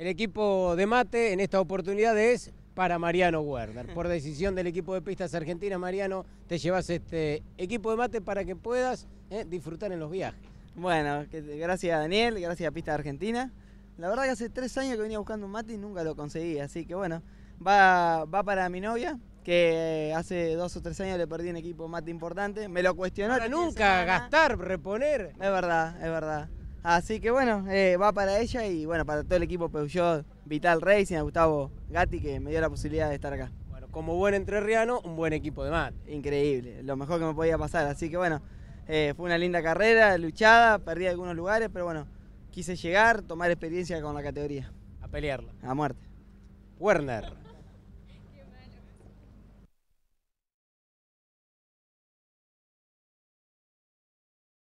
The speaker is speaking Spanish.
El equipo de mate en esta oportunidad es para Mariano Werner. Por decisión del equipo de pistas argentinas, Mariano, te llevas este equipo de mate para que puedas eh, disfrutar en los viajes. Bueno, gracias Daniel, gracias a Pistas Argentina. La verdad que hace tres años que venía buscando un mate y nunca lo conseguí, así que bueno, va, va para mi novia, que hace dos o tres años le perdí un equipo mate importante, me lo cuestionó. Para nunca gastar, reponer. Es verdad, es verdad. Así que bueno, eh, va para ella y bueno, para todo el equipo Peugeot, Vital Racing, a Gustavo Gatti que me dio la posibilidad de estar acá. Bueno, como buen entrerriano, un buen equipo de más. Increíble, lo mejor que me podía pasar. Así que bueno, eh, fue una linda carrera, luchada, perdí algunos lugares, pero bueno, quise llegar, tomar experiencia con la categoría. A pelearla. A muerte. Werner.